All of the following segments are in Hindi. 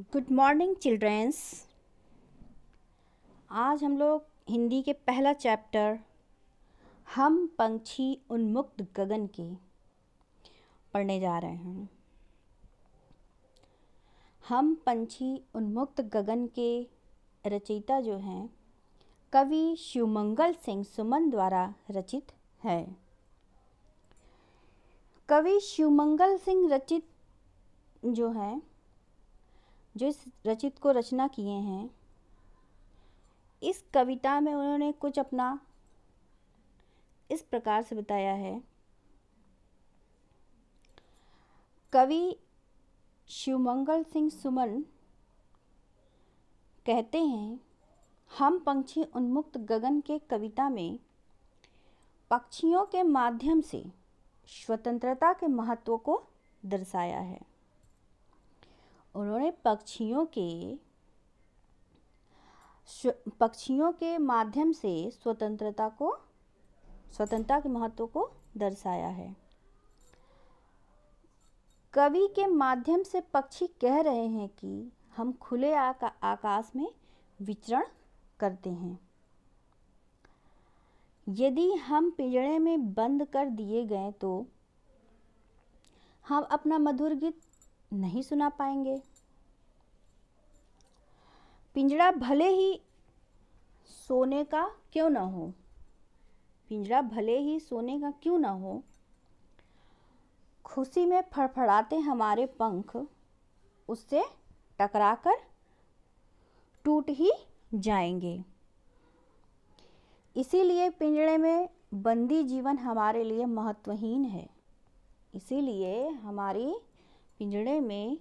गुड मॉर्निंग चिल्ड्रेंस आज हम लोग हिंदी के पहला चैप्टर हम पंछी उन्मुक्त गगन के पढ़ने जा रहे हैं हम पंछी उन्मुक्त गगन के रचयिता जो हैं कवि शिवमंगल सिंह सुमन द्वारा रचित है कवि शिवमंगल सिंह रचित जो हैं जो इस रचित को रचना किए हैं इस कविता में उन्होंने कुछ अपना इस प्रकार से बताया है कवि शिवमंगल सिंह सुमन कहते हैं हम पंछी उन्मुक्त गगन के कविता में पक्षियों के माध्यम से स्वतंत्रता के महत्व को दर्शाया है उन्होंने पक्षियों के पक्षियों के माध्यम से स्वतंत्रता को स्वतंत्रता के महत्व को दर्शाया है कवि के माध्यम से पक्षी कह रहे हैं कि हम खुले आका, आकाश में विचरण करते हैं यदि हम पिंजड़े में बंद कर दिए गए तो हम अपना मधुर गीत नहीं सुना पाएंगे पिंजड़ा भले ही सोने का क्यों ना हो पिंजरा भले ही सोने का क्यों ना हो खुशी में फड़फड़ाते हमारे पंख उससे टकराकर टूट ही जाएंगे इसीलिए पिंजड़े में बंदी जीवन हमारे लिए महत्वहीन है इसीलिए हमारी पिंजड़े में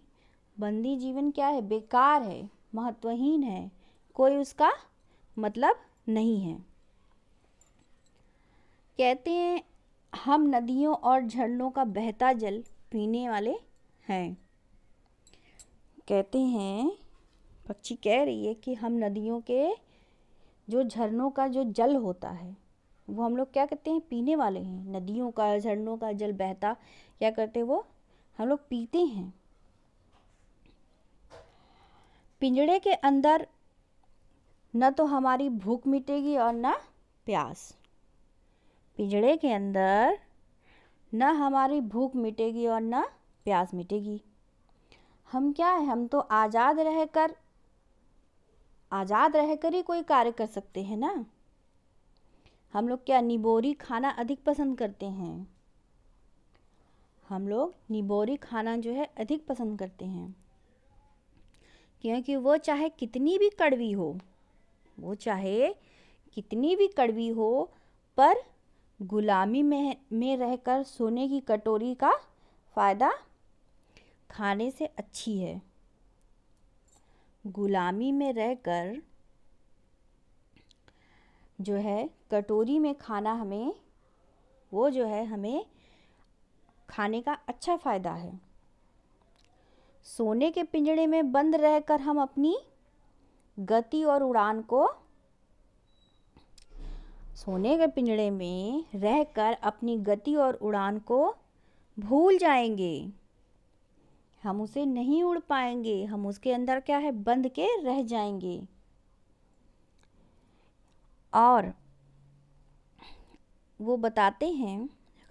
बंदी जीवन क्या है बेकार है महत्वहीन है कोई उसका मतलब नहीं है कहते हैं हम नदियों और झरनों का बहता जल पीने वाले हैं कहते हैं पक्षी कह रही है कि हम नदियों के जो झरनों का जो जल होता है वो हम लोग क्या कहते हैं पीने वाले हैं नदियों का झरनों का जल बहता क्या करते हैं वो हम लोग पीते हैं पिंजड़े के अंदर न तो हमारी भूख मिटेगी और न प्यास पिंजड़े के अंदर न हमारी भूख मिटेगी और न प्यास मिटेगी हम क्या है हम तो आज़ाद रहकर आज़ाद रहकर ही कोई कार्य कर सकते हैं ना हम लोग क्या निबोरी खाना अधिक पसंद करते हैं हम लोग निबोरी खाना जो है अधिक पसंद करते हैं क्योंकि वो चाहे कितनी भी कड़वी हो वो चाहे कितनी भी कड़वी हो पर गुलामी में में रहकर सोने की कटोरी का फ़ायदा खाने से अच्छी है गुलामी में रहकर जो है कटोरी में खाना हमें वो जो है हमें खाने का अच्छा फ़ायदा है सोने के पिंजड़े में बंद रहकर हम अपनी गति और उड़ान को सोने के पिंजड़े में रहकर अपनी गति और उड़ान को भूल जाएंगे हम उसे नहीं उड़ पाएंगे हम उसके अंदर क्या है बंद के रह जाएंगे और वो बताते हैं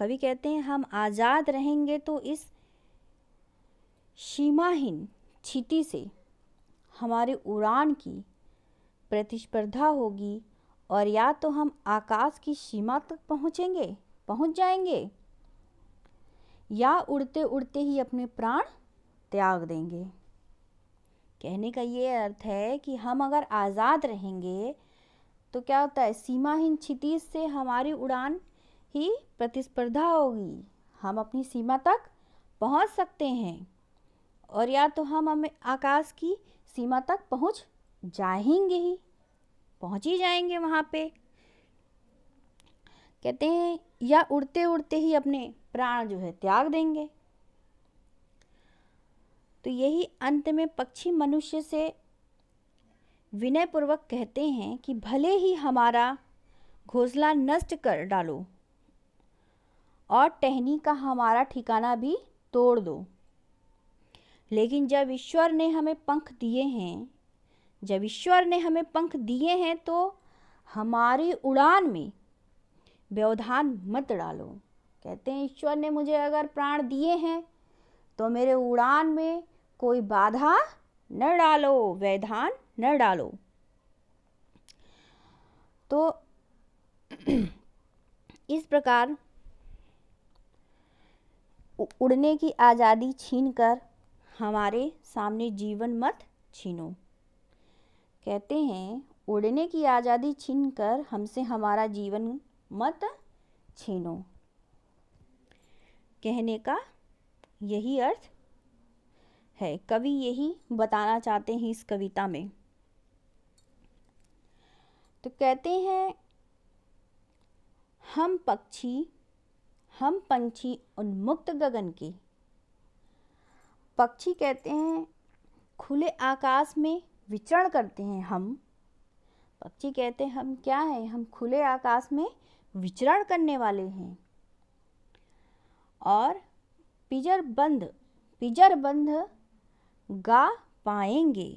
कवि कहते हैं हम आज़ाद रहेंगे तो इस सीमाहीन क्षिति से हमारे उड़ान की प्रतिस्पर्धा होगी और या तो हम आकाश की सीमा तक पहुँचेंगे पहुँच जाएंगे या उड़ते उड़ते ही अपने प्राण त्याग देंगे कहने का ये अर्थ है कि हम अगर आज़ाद रहेंगे तो क्या होता है सीमाहीन क्षितिज से हमारी उड़ान ही प्रतिस्पर्धा होगी हम अपनी सीमा तक पहुंच सकते हैं और या तो हम हमें आकाश की सीमा तक पहुंच जाएंगे ही पहुंच ही जाएंगे वहाँ पे कहते हैं या उड़ते उड़ते ही अपने प्राण जो है त्याग देंगे तो यही अंत में पक्षी मनुष्य से विनयपूर्वक कहते हैं कि भले ही हमारा घोंसला नष्ट कर डालो और टहनी का हमारा ठिकाना भी तोड़ दो लेकिन जब ईश्वर ने हमें पंख दिए हैं जब ईश्वर ने हमें पंख दिए हैं तो हमारी उड़ान में व्यवधान मत डालो कहते हैं ईश्वर ने मुझे अगर प्राण दिए हैं तो मेरे उड़ान में कोई बाधा न डालो व्यवधान न डालो तो इस प्रकार उड़ने की आज़ादी छीन कर हमारे सामने जीवन मत छीनो कहते हैं उड़ने की आज़ादी छीन कर हमसे हमारा जीवन मत छीनो कहने का यही अर्थ है कवि यही बताना चाहते हैं इस कविता में तो कहते हैं हम पक्षी हम पंछी उन्मुक्त गगन के पक्षी कहते हैं खुले आकाश में विचरण करते हैं हम पक्षी कहते हैं हम क्या हैं हम खुले आकाश में विचरण करने वाले हैं और पिजर बंद पिजर बंद गा पाएंगे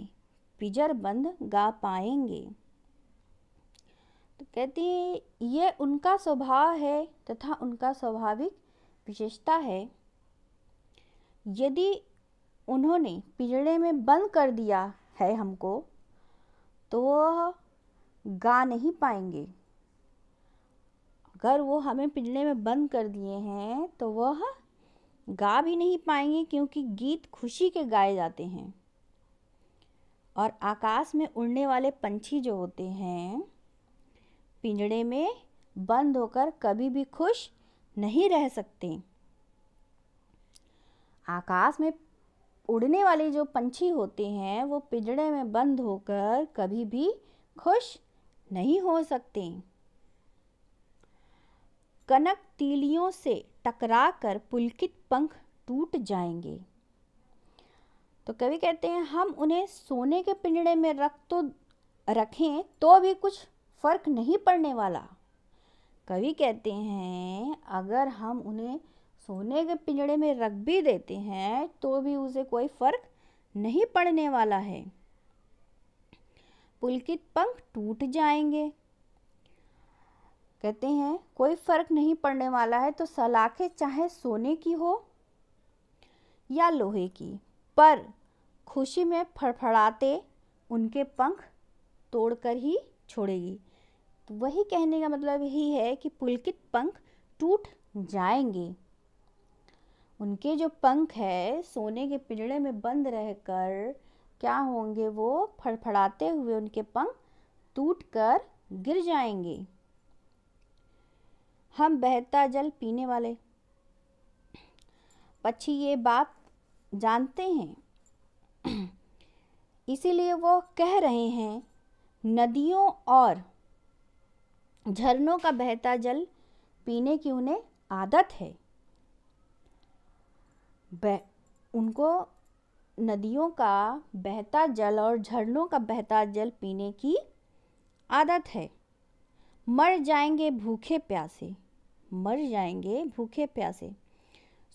पिजर बंद गा पाएंगे कहती हैं ये उनका स्वभाव है तथा उनका स्वाभाविक विशेषता है यदि उन्होंने पिजड़े में बंद कर दिया है हमको तो वह गा नहीं पाएंगे अगर वो हमें पिजड़े में बंद कर दिए हैं तो वह गा भी नहीं पाएंगे क्योंकि गीत खुशी के गाए जाते हैं और आकाश में उड़ने वाले पंछी जो होते हैं पिंजड़े में बंद होकर कभी भी खुश नहीं रह सकते आकाश में उड़ने वाले जो पंछी होते हैं वो पिंजड़े में बंद होकर कभी भी खुश नहीं हो सकते कनक तीलियों से टकरा कर पुलकित पंख टूट जाएंगे तो कवि कहते हैं हम उन्हें सोने के पिंजड़े में रख तो रखें तो भी कुछ फर्क नहीं पड़ने वाला कवि कहते हैं अगर हम उन्हें सोने के पिंजड़े में रख भी देते हैं तो भी उसे कोई फर्क नहीं पड़ने वाला है पुलकित पंख टूट जाएंगे कहते हैं कोई फर्क नहीं पड़ने वाला है तो सलाखें चाहे सोने की हो या लोहे की पर खुशी में फड़फड़ाते उनके पंख तोड़कर ही छोड़ेगी तो वही कहने का मतलब यही है कि पुलकित पंख टूट जाएंगे उनके जो पंख है सोने के पिंजड़े में बंद रहकर क्या होंगे वो फड़फड़ाते हुए उनके पंख टूट कर गिर जाएंगे हम बहता जल पीने वाले पक्षी ये बात जानते हैं इसीलिए वो कह रहे हैं नदियों और झरनों का बहता जल पीने की उन्हें आदत है उनको नदियों का बहता जल और झरनों का बहता जल पीने की आदत है मर जाएंगे भूखे प्यासे मर जाएंगे भूखे प्यासे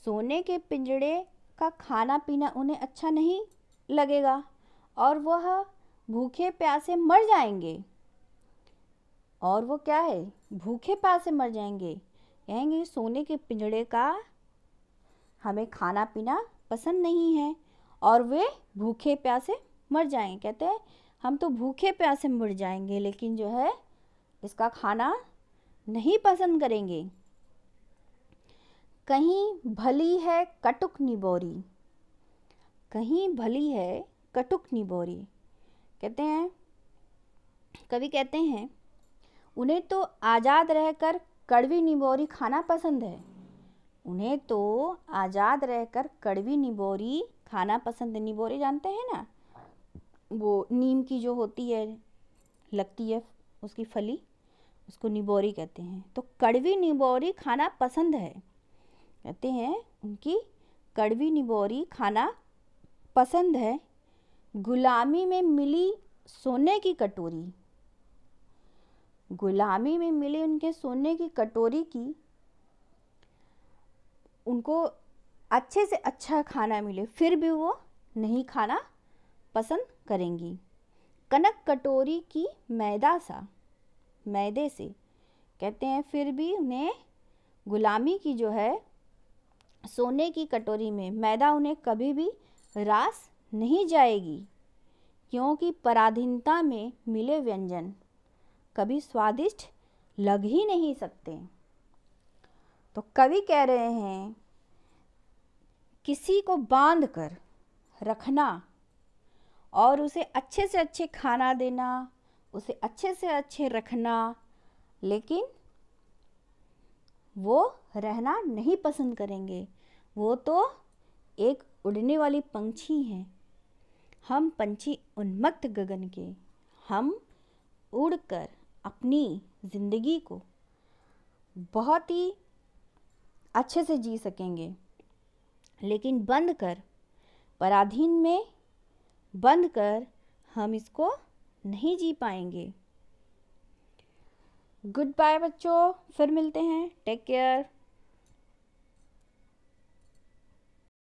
सोने के पिंजड़े का खाना पीना उन्हें अच्छा नहीं लगेगा और वह भूखे प्यासे मर जाएंगे और वो क्या है भूखे प्यासे से मर जाएंगे कहेंगे सोने के पिंजड़े का हमें खाना पीना पसंद नहीं है और वे भूखे प्यासे मर जाएंगे कहते हैं हम तो भूखे प्यासे मर जाएंगे लेकिन जो है इसका खाना नहीं पसंद करेंगे कहीं भली है कटुक निबोरी कहीं भली है कटुक निबोरी कहते हैं कभी कहते हैं उन्हें तो आज़ाद रहकर कड़वी निबोरी खाना पसंद है उन्हें तो आज़ाद रहकर कड़वी निबोरी खाना पसंद है निबोरी जानते हैं ना वो नीम की जो होती है लगती है उसकी फली उसको निबोरी कहते हैं तो कड़वी निबोरी खाना पसंद है कहते हैं उनकी कड़वी निबोरी खाना पसंद है गुलामी में मिली सोने की कटोरी गुलामी में मिले उनके सोने की कटोरी की उनको अच्छे से अच्छा खाना मिले फिर भी वो नहीं खाना पसंद करेंगी कनक कटोरी की मैदा सा मैदे से कहते हैं फिर भी उन्हें गुलामी की जो है सोने की कटोरी में मैदा उन्हें कभी भी रास नहीं जाएगी क्योंकि पराधीनता में मिले व्यंजन कभी स्वादिष्ट लग ही नहीं सकते तो कवि कह रहे हैं किसी को बांध कर रखना और उसे अच्छे से अच्छे खाना देना उसे अच्छे से अच्छे रखना लेकिन वो रहना नहीं पसंद करेंगे वो तो एक उड़ने वाली पंछी हैं हम पंछी उन्मत्त गगन के हम उड़कर अपनी ज़िंदगी को बहुत ही अच्छे से जी सकेंगे लेकिन बंद कर पराधीन में बंद कर हम इसको नहीं जी पाएंगे गुड बाय बच्चों फिर मिलते हैं टेक केयर